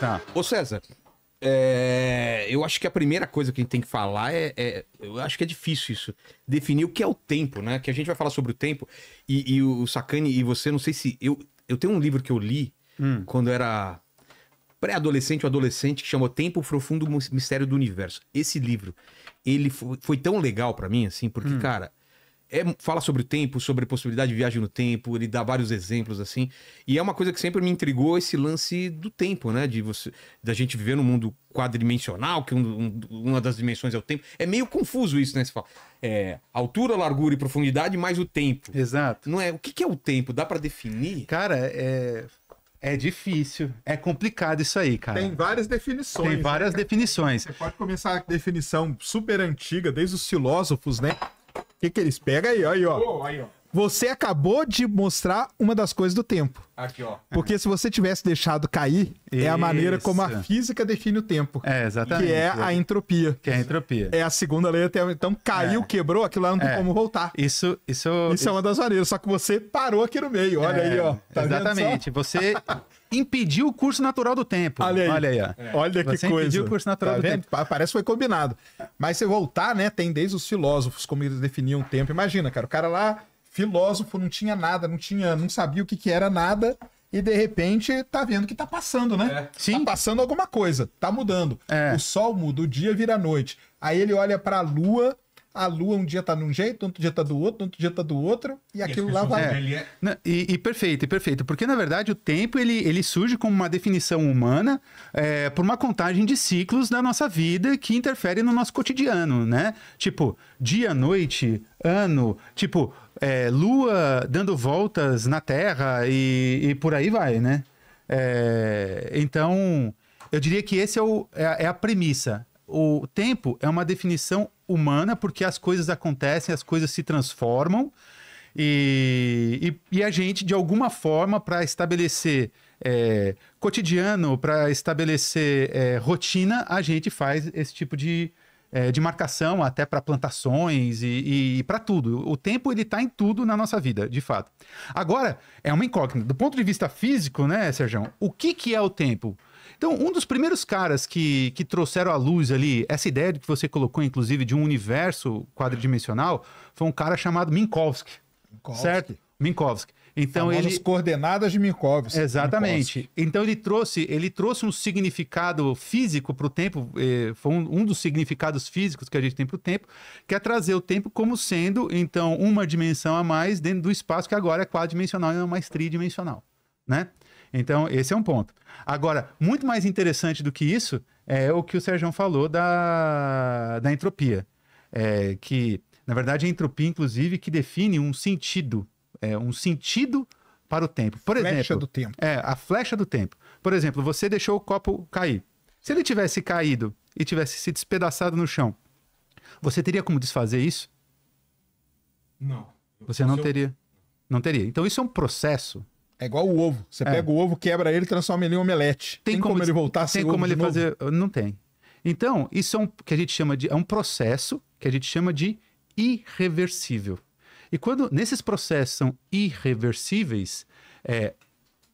Tá. Ô, César, é, eu acho que a primeira coisa que a gente tem que falar é, é, Eu acho que é difícil isso. Definir o que é o tempo, né? Que a gente vai falar sobre o tempo. E, e o Sacani e você, não sei se. Eu, eu tenho um livro que eu li hum. quando era pré-adolescente ou adolescente que chamou Tempo Profundo Mistério do Universo. Esse livro, ele foi, foi tão legal para mim, assim, porque, hum. cara, é, fala sobre o tempo, sobre possibilidade de viagem no tempo, ele dá vários exemplos assim. E é uma coisa que sempre me intrigou esse lance do tempo, né? De você, da gente viver num mundo quadridimensional, que um, um, uma das dimensões é o tempo. É meio confuso isso, né? Você fala, é, altura, largura e profundidade mais o tempo. Exato. Não é? O que, que é o tempo? Dá para definir? Cara, é é difícil, é complicado isso aí, cara. Tem várias definições. Tem né? várias né? definições. Você pode começar a definição super antiga, desde os filósofos, né? que que eles pegam aí? Aí, ó. Oh, aí, ó. Você acabou de mostrar uma das coisas do tempo. Aqui, ó. Porque se você tivesse deixado cair, Isso. é a maneira como a física define o tempo. É, exatamente. Que é a é. entropia. Que é a entropia. É a segunda lei até. Então caiu, é. quebrou, aquilo lá não tem é. como voltar. Isso, isso, isso. Isso é uma das maneiras. Só que você parou aqui no meio. Olha é. aí, ó. Tá exatamente. Você impediu o curso natural do tempo. Olha aí. Olha, aí, ó. É. Olha que você coisa. Impediu o curso natural tá do vendo? tempo. Parece que foi combinado. Mas se voltar, né? Tem desde os filósofos como eles definiam o tempo. Imagina, cara, o cara lá filósofo, não tinha nada, não tinha, não sabia o que, que era nada. E de repente tá vendo que tá passando, né? É. Tá Sim. Tá passando alguma coisa, tá mudando. É. O sol muda, o dia vira noite. Aí ele olha para a lua a lua um dia tá num jeito, outro dia tá do outro, outro dia tá do outro, e aquilo lá vai. É. e, e, perfeito, e perfeito. Porque, na verdade, o tempo ele, ele surge como uma definição humana é, por uma contagem de ciclos da nossa vida que interfere no nosso cotidiano, né? Tipo, dia, noite, ano, tipo, é, lua dando voltas na Terra e, e por aí vai, né? É, então, eu diria que esse é, o, é, é a premissa. O tempo é uma definição humana, porque as coisas acontecem, as coisas se transformam. E, e, e a gente, de alguma forma, para estabelecer é, cotidiano, para estabelecer é, rotina, a gente faz esse tipo de, é, de marcação, até para plantações e, e, e para tudo. O tempo ele está em tudo na nossa vida, de fato. Agora, é uma incógnita. Do ponto de vista físico, né, Sérgio? O que, que é o tempo? Então, um dos primeiros caras que, que trouxeram à luz ali essa ideia que você colocou, inclusive, de um universo quadridimensional, foi um cara chamado Minkowski. Minkowski. Certo? Minkowski. Então Famosas ele coordenadas de Minkowski. Exatamente. Minkowski. Então ele trouxe, ele trouxe um significado físico para o tempo, eh, foi um, dos significados físicos que a gente tem para o tempo, que é trazer o tempo como sendo então uma dimensão a mais dentro do espaço que agora é quadridimensional e não é mais tridimensional, né? Então, esse é um ponto. Agora, muito mais interessante do que isso é o que o Sérgio falou da, da entropia. É, que, na verdade, a entropia, inclusive, que define um sentido. É, um sentido para o tempo. Por flecha exemplo, do tempo. É, a flecha do tempo. Por exemplo, você deixou o copo cair. Se ele tivesse caído e tivesse se despedaçado no chão, você teria como desfazer isso? Não. Você não é teria. Não teria. Então, isso é um processo é igual o ovo. Você é. pega o ovo, quebra ele, transforma ele em omelete. Tem, tem como, como, ele voltar sem Tem como ele fazer. Não tem. Então, isso é um que a gente chama de. É um processo que a gente chama de irreversível. E quando nesses processos são irreversíveis, é,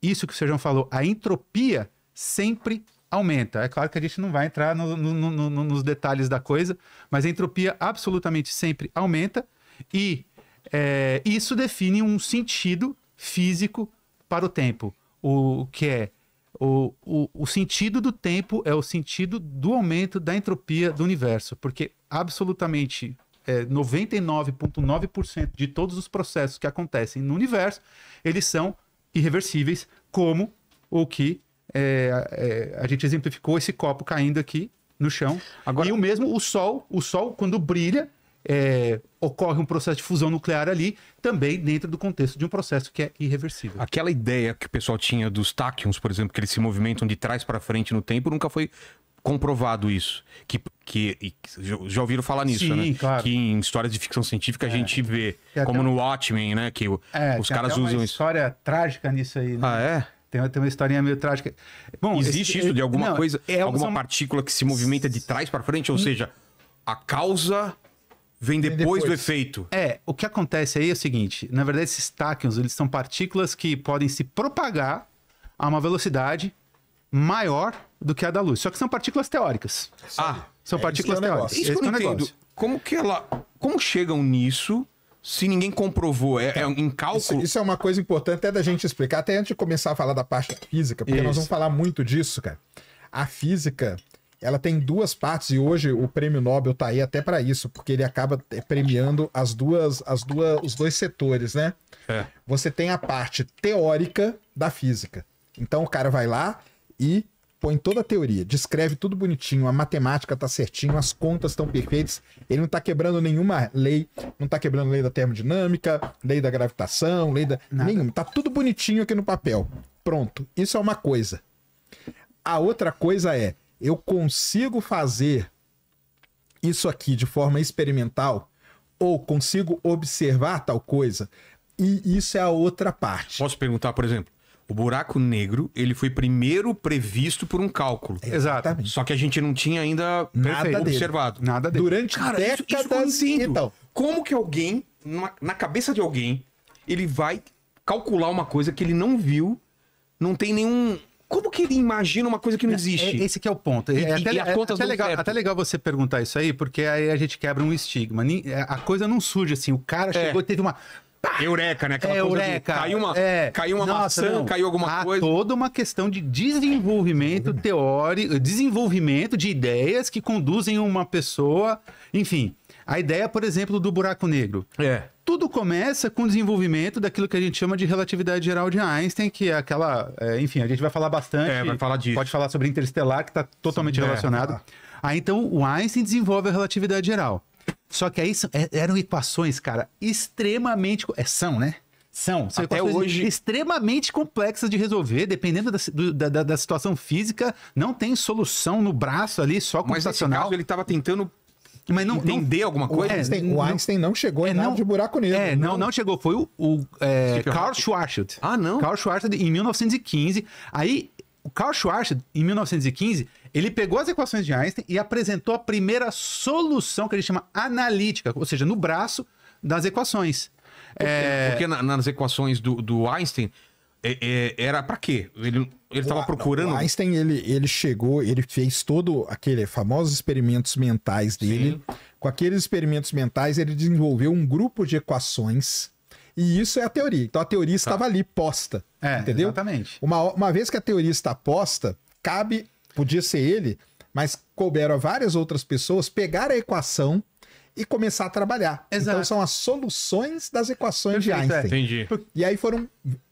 isso que o Sérgio falou, a entropia sempre aumenta. É claro que a gente não vai entrar no, no, no, nos detalhes da coisa, mas a entropia absolutamente sempre aumenta e é, isso define um sentido físico para o tempo, o que é o, o, o sentido do tempo é o sentido do aumento da entropia do universo, porque absolutamente é, 99,9% de todos os processos que acontecem no universo, eles são irreversíveis, como o que é, é, a gente exemplificou esse copo caindo aqui no chão. Agora, e o mesmo, o sol, o sol quando brilha, é, ocorre um processo de fusão nuclear ali, também dentro do contexto de um processo que é irreversível. Aquela ideia que o pessoal tinha dos táquions, por exemplo, que eles se movimentam de trás para frente no tempo, nunca foi comprovado isso. Que, que, já ouviram falar nisso, Sim, né? Claro. Que em histórias de ficção científica é. a gente vê, como no Watchmen, né? Que é, os caras usam isso. Tem uma história isso. trágica nisso aí, né? Ah, é? Tem, tem uma historinha meio trágica. Bom, existe esse, isso é, de alguma não, coisa, é alguma são... partícula que se movimenta de trás para frente, ou seja, a causa Vem depois, depois, do efeito. É, o que acontece aí é o seguinte: na verdade, esses tachyons eles são partículas que podem se propagar a uma velocidade maior do que a da luz. Só que são partículas teóricas. Sim. Ah, são é partículas é teóricas. É isso que eu não entendo. Como que ela. Como chegam nisso se ninguém comprovou? É, é um cálculo? Isso, isso, é uma coisa importante até da gente explicar, até antes de começar a falar da parte física, porque isso. nós vamos falar muito disso, cara. A física ela tem duas partes e hoje o prêmio Nobel tá aí até para isso, porque ele acaba eh, premiando as duas, as duas, os dois setores, né? É. Você tem a parte teórica da física. Então o cara vai lá e põe toda a teoria, descreve tudo bonitinho, a matemática tá certinho, as contas estão perfeitas, ele não tá quebrando nenhuma lei, não tá quebrando lei da termodinâmica, lei da gravitação, lei da Nada. nenhum, tá tudo bonitinho aqui no papel. Pronto, isso é uma coisa. A outra coisa é eu consigo fazer isso aqui de forma experimental ou consigo observar tal coisa. E isso é a outra parte. Posso perguntar, por exemplo, o buraco negro, ele foi primeiro previsto por um cálculo. Exatamente. Só que a gente não tinha ainda Nada observado. Dele. Nada dele. Durante Cara, décadas. Isso, isso então, como que alguém, na cabeça de alguém, ele vai calcular uma coisa que ele não viu, não tem nenhum como que ele imagina uma coisa que não é, é existe? Esse que é o ponto. É e, até, e até, legal, até, legal, você perguntar isso aí, porque aí a gente quebra um estigma. A coisa não surge assim. O cara chegou e teve uma. Eureka, né? Aquela é, eureka. De, caiu uma, é, caiu uma nossa, maçã, não. caiu alguma Há coisa. toda uma questão de desenvolvimento teórico, desenvolvimento de ideias que conduzem uma pessoa, enfim. A ideia, por exemplo, do buraco negro. É. Tudo começa com o desenvolvimento daquilo que a gente chama de relatividade geral de Einstein, que é aquela. É, enfim, a gente vai falar bastante. É, vai falar disso. Pode falar sobre interestelar, que está totalmente Sim, é. relacionado. É. Aí então o Einstein desenvolve a relatividade geral. Só que aí é, eram equações, cara, extremamente. É, são, né? São, são até hoje extremamente complexas de resolver, dependendo da, do, da, da, situação física, não tem solução no braço ali, só computacional. Mas nesse caso ele estava tentando mas não entender não, alguma coisa? O Einstein, o Einstein não, não chegou é, nada não, de buraco negro. É, não, não, chegou. Foi o, o é, Carl Schwarzschild. Ah, não? Carl Schwarzschild em 1915. Aí, o Carl Schwarzschild, em 1915, ele pegou as equações de Einstein e apresentou a primeira solução que ele chama analítica, ou seja, no braço das equações. Porque, é... porque na, nas equações do, do Einstein, é, é, era para quê? Ele, ele tava procurando. O Einstein, ele, ele chegou, ele fez todo aquele famosos experimentos mentais dele. Sim. Com aqueles experimentos mentais, ele desenvolveu um grupo de equações. E isso é a teoria. Então a teoria tá. estava ali posta. É, entendeu? Exatamente. Uma, uma vez que a teoria está posta, cabe, podia ser ele, mas couberam várias outras pessoas pegar a equação e começar a trabalhar. Então, Exato. Então são as soluções das equações Perfeito, de é. Einstein. É, entendi. E aí foram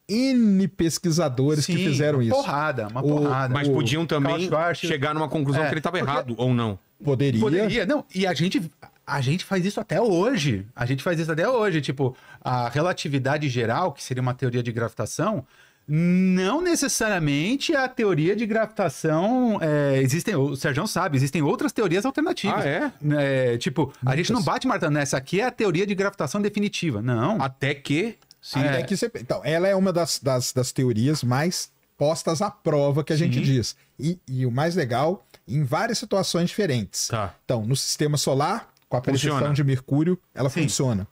N pesquisadores Sim, que fizeram uma isso. Porrada, uma porrada. O, Mas o podiam também chegar numa conclusão é, que ele estava errado, ou não. Poderia. Poderia, não. E a gente, a gente faz isso até hoje. A gente faz isso até hoje. Tipo, a relatividade geral, que seria uma teoria de gravitação, não necessariamente a teoria de gravitação é, existem o Sérgio sabe existem outras teorias alternativas ah, é? é tipo Muitas. a gente não bate martelo nessa aqui é a teoria de gravitação definitiva não até que Sim. Ah, é. é. que você... Então, ela é uma das, das, das, teorias mais postas à prova que a gente diz. E, e, o mais legal, em várias situações diferentes. Tá. Então, no sistema solar, com a precessão de Mercúrio, ela Sim. funciona.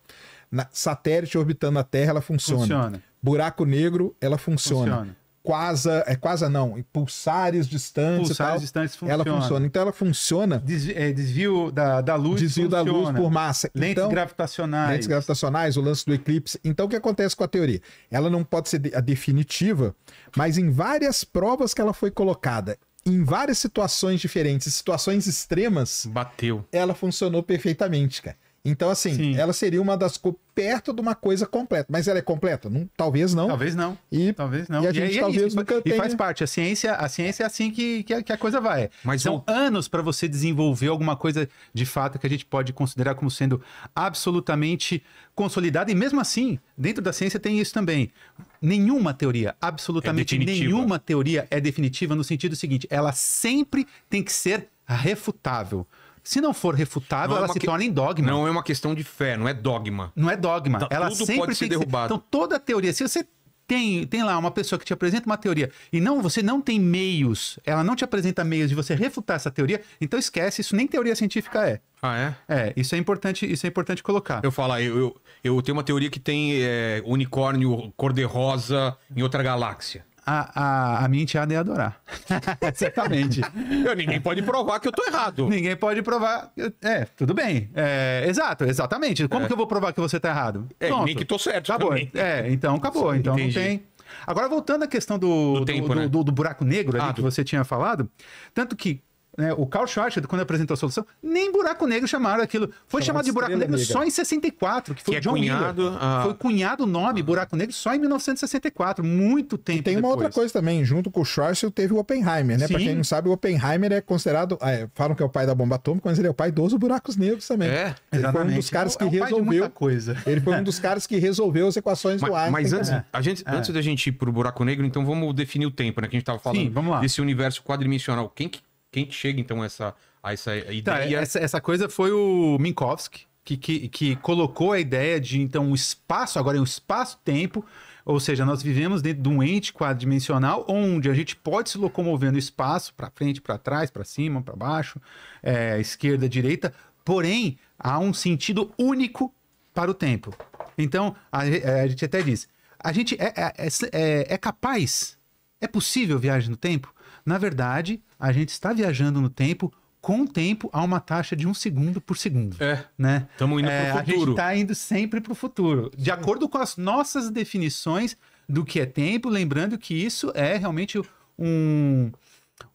Na satélite orbitando a Terra, ela funciona. funciona. Buraco negro, ela funciona. funciona quase, é quase não, pulsares distantes. Pulsares distantes funciona. Ela funciona. Então ela funciona. Desvio, é, desvio da, da, luz. Desvio funciona. da luz por massa. Lentes então, gravitacionais. Lentes gravitacionais, o lance do eclipse. Então o que acontece com a teoria? Ela não pode ser a definitiva, mas em várias provas que ela foi colocada, em várias situações diferentes, situações extremas, bateu. Ela funcionou perfeitamente, cara. Então, assim, Sim. ela seria uma das perto de uma coisa completa. Mas ela é completa? Não, talvez não. Talvez não. E, talvez não. E a gente e, é talvez e, nunca e faz parte. A ciência, a ciência é assim que, que, a, que a coisa vai. Mas São anos para você desenvolver alguma coisa de fato que a gente pode considerar como sendo absolutamente consolidada. E mesmo assim, dentro da ciência tem isso também. Nenhuma teoria, absolutamente é nenhuma teoria é definitiva no sentido seguinte: ela sempre tem que ser refutável se não for refutável, não é ela é se que... torna em dogma. Não é uma questão de fé, não é dogma. Não é dogma. Tá, ela tudo sempre pode ser derrubada Ser... Então, toda teoria, se você tem, tem lá uma pessoa que te apresenta uma teoria e não você não tem meios, ela não te apresenta meios de você refutar essa teoria, então esquece, isso nem teoria científica é. Ah, é? É, isso é importante, isso é importante colocar. Eu falo, eu, eu, eu tenho uma teoria que tem é, unicórnio cor-de-rosa em outra galáxia a, a, a minha enteada ia é adorar. Certamente. Eu, ninguém pode provar que eu tô errado. Ninguém pode provar. É, tudo bem. É, exato, exatamente. Como é. que eu vou provar que você tá errado? É, Pronto. nem que tô certo. Acabou. É, então acabou. Então Entendi. não tem. Agora, voltando à questão do, do, do, tempo, do, né? do buraco negro ali que você tinha falado, tanto que né, o Carl Schwarzschild quando apresentou a solução, nem buraco negro chamaram aquilo. Foi Chamado chamado de buraco negro amiga. só em 64, que foi que é John cunhado, Miller. Ah. foi cunhado o nome ah. buraco negro só em 1964, muito tempo E tem uma outra coisa também, junto com o Schwarzschild teve o Oppenheimer, né? Para quem não sabe, o Oppenheimer é considerado, ah, é, falam que é o pai da bomba atômica, mas ele é o pai dos buracos negros também. É, ele exatamente. foi um dos caras que é resolveu coisa. Ele foi um dos caras que resolveu as equações mas, do ar. Mas antes, é. a gente, é. antes da gente ir pro buraco negro, então vamos definir o tempo, né? Que a gente tava falando Sim, vamos lá. desse universo quadrimensional. Quem que quem que chega então a essa, a essa tá, ideia? Tá, essa, essa coisa foi o Minkowski, que, que, que colocou a ideia de então um espaço, agora é um espaço-tempo, ou seja, nós vivemos dentro de um ente quadridimensional onde a gente pode se locomover no espaço, para frente, para trás, para cima, para baixo, é, esquerda, direita, porém há um sentido único para o tempo. Então, a, é, a gente até diz, a gente é, é, é, é capaz, é possível viagem no tempo? Na verdade, a gente está viajando no tempo com o tempo a uma taxa de um segundo por segundo. É. Né? Estamos indo é, para o futuro. A gente está indo sempre para o futuro, de acordo com as nossas definições do que é tempo, lembrando que isso é realmente um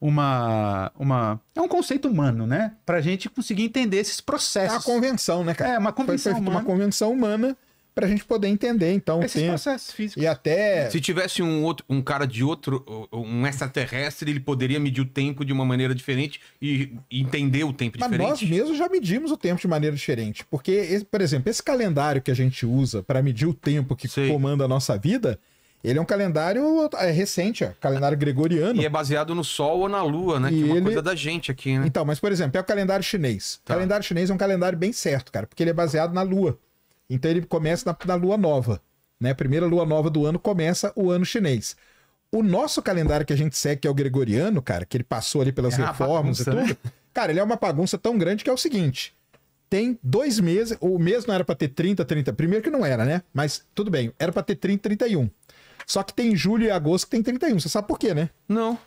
uma uma é um conceito humano, né? Para a gente conseguir entender esses processos. É uma convenção, né, cara? É uma convenção foi, foi humana. Uma convenção humana para a gente poder entender, então. Esses tem... processos físicos. E até. Se tivesse um, outro, um cara de outro, um extraterrestre, ele poderia medir o tempo de uma maneira diferente e entender o tempo Mas Nós mesmos já medimos o tempo de maneira diferente. Porque, por exemplo, esse calendário que a gente usa para medir o tempo que Sei. comanda a nossa vida. Ele é um calendário é, recente, ó, calendário gregoriano. E é baseado no Sol ou na Lua, né? E que é uma ele... coisa da gente aqui, né? Então, mas por exemplo, é o calendário chinês. Tá. O calendário chinês é um calendário bem certo, cara, porque ele é baseado na Lua. Então ele começa na, na lua nova, né? A primeira lua nova do ano começa o ano chinês. O nosso calendário que a gente segue, que é o gregoriano, cara, que ele passou ali pelas é reformas bagunça, e né? tudo, né? cara, ele é uma bagunça tão grande que é o seguinte: tem dois meses, o mês não era para ter 30, 30, primeiro que não era, né? Mas tudo bem, era para ter 30, 31. Só que tem julho e agosto que tem 31. Você sabe por quê, né? Não.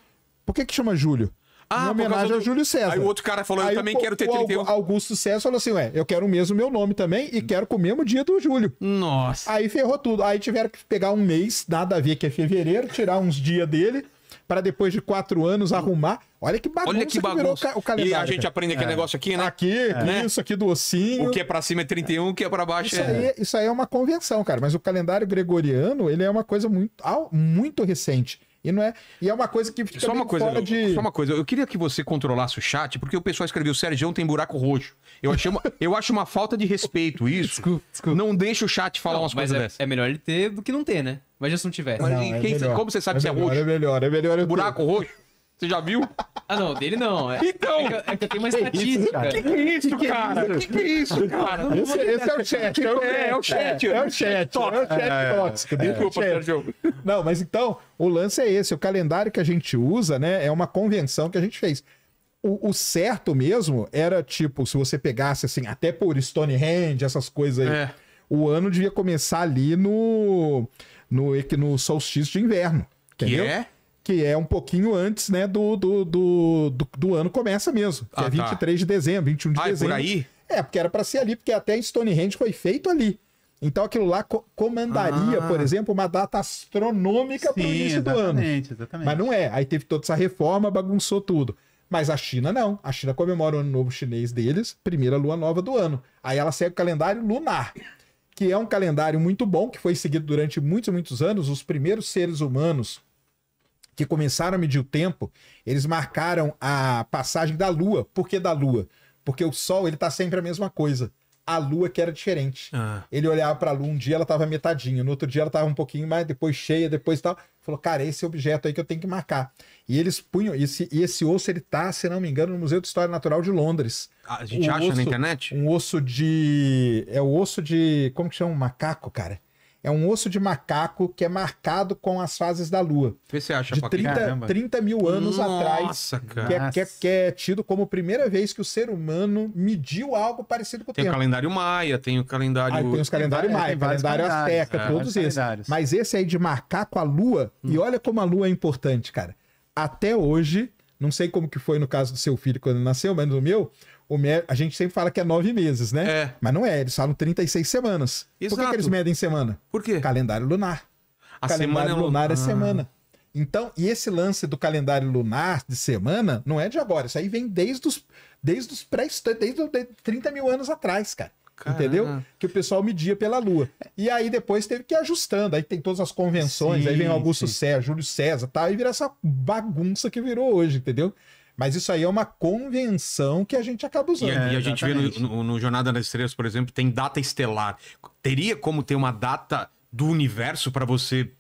Por que que chama julho? Ah, em homenagem do... ao Júlio César. Aí o outro cara falou, eu também quero ter 31. Augusto César falou assim, ué, eu quero o mesmo meu nome também e quero com o mesmo dia do Júlio. Nossa. Aí ferrou tudo. Aí tiveram que pegar um mês, nada a ver que é fevereiro, tirar uns dias dele para depois de quatro anos arrumar. Olha que bagunça Olha que, bagunça. Que o, calendário. E a gente aprende aquele é. negócio aqui, né? Aqui, é. né? isso aqui do ossinho. O que é para cima é 31, o que é para baixo isso é... Aí, isso aí é uma convenção, cara. Mas o calendário gregoriano, ele é uma coisa muito, muito recente. E não é. E é uma coisa que fica só uma coisa, fora de... Só uma coisa, eu queria que você controlasse o chat, porque o pessoal escreveu: Sérgio tem buraco roxo. Eu, achei uma, eu acho uma falta de respeito isso. desculpa, desculpa. Não deixa o chat falar não, umas coisas é, dessas. É melhor ele ter do que não ter, né? Mas já se não tivesse. Mas não, é quem, como você sabe é se é roxo? É melhor, é melhor. buraco ter. roxo? Você já viu? Ah, não, dele não. É, então! É que, é que tem uma estatística. Que que é isso, cara? Que que é isso, é cara? É esse, esse é o chat. É, o chat. É o chat. É o chat. É o chat tóxico. Desculpa, Sérgio. Não, mas então, o lance é esse. O calendário que a gente usa, né, é uma convenção que a gente fez. O, o, certo mesmo era, tipo, se você pegasse, assim, até por Stonehenge, essas coisas aí, é. o ano devia começar ali no, no, no solstício de inverno, entendeu? Que é? Que é um pouquinho antes, né, do, do, do, do, do ano começa mesmo. Que ah, é 23 tá. de dezembro, 21 de ah, dezembro. É por aí? É, porque era para ser ali, porque até Stonehenge foi feito ali. Então aquilo lá co comandaria, ah. por exemplo, uma data astronômica para o início do ano. Exatamente. Mas não é. Aí teve toda essa reforma, bagunçou tudo. Mas a China não. A China comemora o ano novo chinês deles, primeira lua nova do ano. Aí ela segue o calendário lunar, que é um calendário muito bom, que foi seguido durante muitos, muitos anos. Os primeiros seres humanos que começaram a medir o tempo, eles marcaram a passagem da lua. Por que da lua? Porque o sol ele está sempre a mesma coisa a lua que era diferente. Ah. Ele olhava para a lua, um dia ela estava metadinha, no outro dia ela estava um pouquinho mais, depois cheia, depois tal. Falou, cara, esse objeto aí que eu tenho que marcar. E eles punham, e esse, e esse osso ele tá, se não me engano, no Museu de História Natural de Londres. Ah, a gente um acha osso, na internet? Um osso de. É o osso de. Como que chama? Um macaco, cara é um osso de macaco que é marcado com as fases da Lua. O que você acha, De 30, 30 mil anos Nossa, atrás, que é, que, é, que é, tido como a primeira vez que o ser humano mediu algo parecido com o tem tempo. Tem o calendário maia, tem o calendário... Ah, tem os calendários maia, tem calendário azteca, é, todos esses. Mas esse aí de macaco à Lua, hum. e olha como a Lua é importante, cara. Até hoje, não sei como que foi no caso do seu filho quando nasceu, mas no meu, o a gente sempre fala que é nove meses, né? É. Mas não é, eles falam 36 semanas. Exato. Por que, que eles medem semana? Por quê? Calendário lunar. A calendário semana é lunar é, lun... é ah. semana. Então, e esse lance do calendário lunar de semana não é de agora. Isso aí vem desde os, desde os pré desde 30 mil anos atrás, cara. Caramba. Entendeu? Que o pessoal media pela Lua. E aí depois teve que ir ajustando. Aí tem todas as convenções, sim, aí vem Augusto sim. César, Júlio César tal, e vira essa bagunça que virou hoje, entendeu? Mas isso aí é uma convenção que a gente acaba usando. E, e a é, gente vê no, no, no Jornada das Estrelas, por exemplo, tem data estelar. Teria como ter uma data do universo para você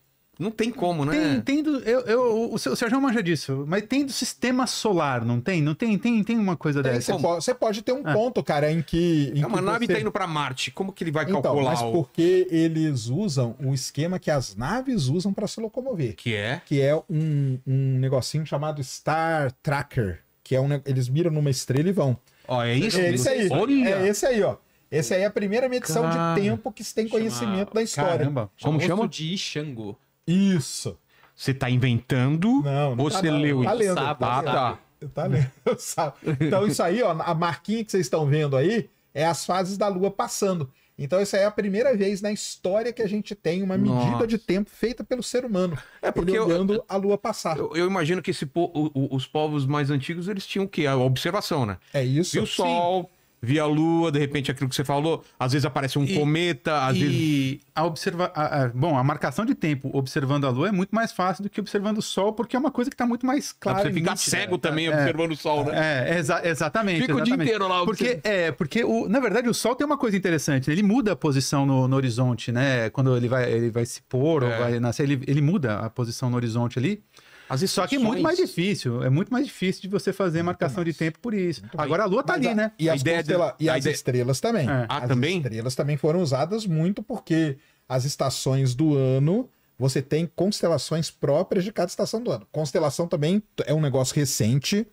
não tem como, né? Tem, tem do, eu, eu, o Sérgio manja disso, mas tem do sistema solar, não tem? Não tem? Tem, tem uma coisa tem, é, dessa. Você pode, ter um ah. ponto, cara, em que. Em é uma que nave você... tá indo para Marte, como que ele vai então, calcular? Mas o... porque eles usam o esquema que as naves usam para se locomover. Que é? Que é um, um negocinho chamado Star Tracker. Que é um. Eles miram numa estrela e vão. Ó, é isso? É esse aí. Olha. É esse aí, ó. Essa aí é a primeira medição de tempo que se tem conhecimento da história. Caramba. Como chama? De Xangô. Isso. Você tá inventando? Não, não ou tá, você não. leu tá lendo, sabe, tá, lendo. tá. Tá lendo, sabe. Então isso aí, ó, a marquinha que vocês estão vendo aí é as fases da lua passando. Então, essa é a primeira vez na história que a gente tem uma medida Nossa. de tempo feita pelo ser humano. É porque olhando eu, a lua passar. Eu, eu imagino que po, o, o, os povos mais antigos eles tinham o quê? A observação, né? É isso. E o sol, Sim via a lua, de repente aquilo que você falou, às vezes aparece um e, cometa, às e vezes. E a observa... A, a, bom, a marcação de tempo observando a lua é muito mais fácil do que observando o sol, porque é uma coisa que está muito mais clara. Você fica cego tá, também é, observando o sol, né? É, exa exatamente. Fica exatamente. o dia inteiro lá observando. Porque, é, porque o, na verdade o sol tem uma coisa interessante, né? ele muda a posição no, no horizonte, né? Quando ele vai, ele vai se pôr é. ou vai nascer, ele, ele muda a posição no horizonte ali. As só que é muito mais difícil. É muito mais difícil de você fazer marcação de tempo por isso. Muito Agora a Lua está ali, a, né? E a as, de... e as estrelas também. É. Ah, as também? estrelas também foram usadas muito porque as estações do ano você tem constelações próprias de cada estação do ano. Constelação também é um negócio recente,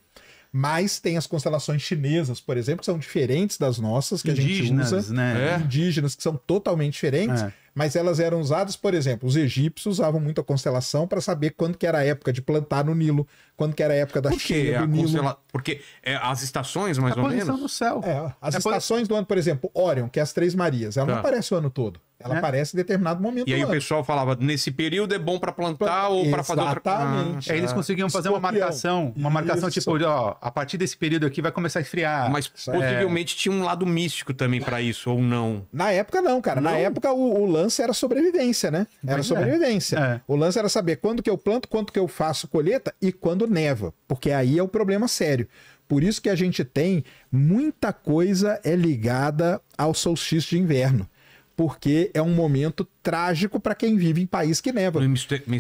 mas tem as constelações chinesas, por exemplo, que são diferentes das nossas, que indígenas, a gente usa. Né? É. Indígenas, que são totalmente diferentes. É mas elas eram usadas, por exemplo, os egípcios usavam muito a constelação para saber quando que era a época de plantar no Nilo, quando que era a época da Por cheia do Nilo. Constela... Porque é, as estações, mais ou menos. A do céu. É, as é estações do ano, por exemplo, Orion, que é as Três Marias, ela tá. não aparece o ano todo. Ela é. aparece em determinado momento. E aí o pessoal falava, nesse período é bom para plantar ou para fazer outra coisa. Ah, é, eles conseguiam fazer uma marcação, uma marcação Isso. tipo, ó, a partir desse período aqui vai começar a esfriar. Mas possivelmente é. tinha um lado místico também para isso, ou não? Na época não, cara. Não. Na época o, o lance lance era sobrevivência, né? Era sobrevivência. É. O lance era saber quando que eu planto, quanto que eu faço colheita e quando neva, porque aí é o problema sério. Por isso que a gente tem muita coisa é ligada ao solstício de inverno porque é um momento trágico para quem vive em país que neva.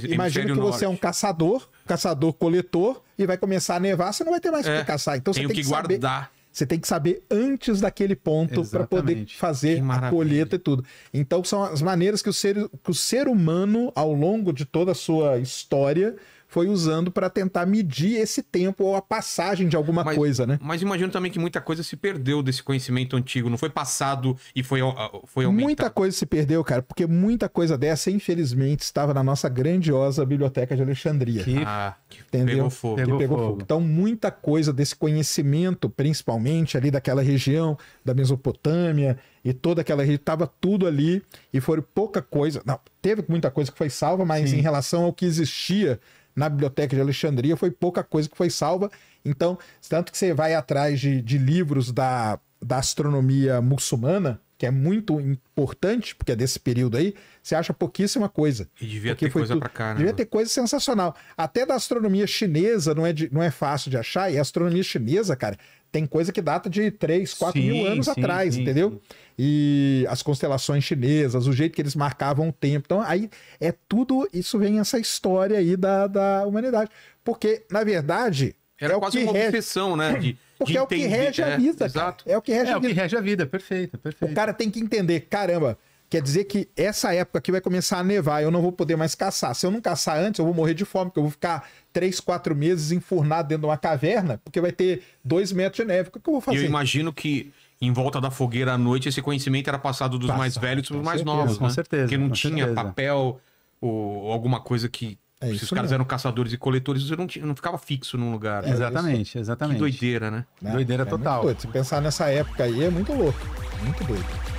Imagina que você norte. é um caçador, caçador-coletor, e vai começar a nevar, você não vai ter mais o é, que caçar. Então você tem que, que saber, guardar. Você tem que saber antes daquele ponto para poder fazer a colheita e tudo. Então são as maneiras que o, ser, que o ser humano, ao longo de toda a sua história, foi usando para tentar medir esse tempo ou a passagem de alguma mas, coisa, né? Mas imagino também que muita coisa se perdeu desse conhecimento antigo, não foi passado e foi, ah, ah, foi aumentado. Muita coisa se perdeu, cara, porque muita coisa dessa, infelizmente, estava na nossa grandiosa biblioteca de Alexandria. Que, ah, que pegou fogo. Que pegou, pegou fogo. fogo. Então, muita coisa desse conhecimento, principalmente ali daquela região da Mesopotâmia e toda aquela região, estava tudo ali e foi pouca coisa. Não, teve muita coisa que foi salva, mas Sim. em relação ao que existia na Biblioteca de Alexandria foi pouca coisa que foi salva. Então, tanto que você vai atrás de, de livros da, da astronomia muçulmana, que é muito importante, porque é desse período aí, você acha pouquíssima coisa. E devia ter coisa tudo... pra cá, né? Devia ter coisa sensacional. Até da astronomia chinesa não é, de... não é fácil de achar, e a astronomia chinesa, cara, tem coisa que data de 3, 4 sim, mil anos sim, atrás, sim, entendeu? Sim e as constelações chinesas, o jeito que eles marcavam o tempo. Então, aí é tudo, isso vem essa história aí da, da humanidade. Porque, na verdade. Era é quase uma rege... né? De, Porque de é, o entender, rege é, vida, é o que rege é, a vida. É o que rege a vida. É o que rege a vida, perfeito, perfeito. O cara tem que entender, caramba. Quer dizer que essa época aqui vai começar a nevar, eu não vou poder mais caçar. Se eu não caçar antes, eu vou morrer de fome, porque eu vou ficar três, quatro meses enfurnado dentro de uma caverna, porque vai ter dois metros de neve. O que eu vou fazer? Eu imagino que em volta da fogueira à noite, esse conhecimento era passado dos Passa, mais velhos para os mais certeza, novos, né? Com certeza. Porque não tinha certeza. papel ou alguma coisa que. É se os caras mesmo. eram caçadores e coletores, você não, não ficava fixo num lugar. É, exatamente, exatamente. Que doideira, né? né? Doideira é, é total. Se pensar nessa época aí, é muito louco. Muito doido.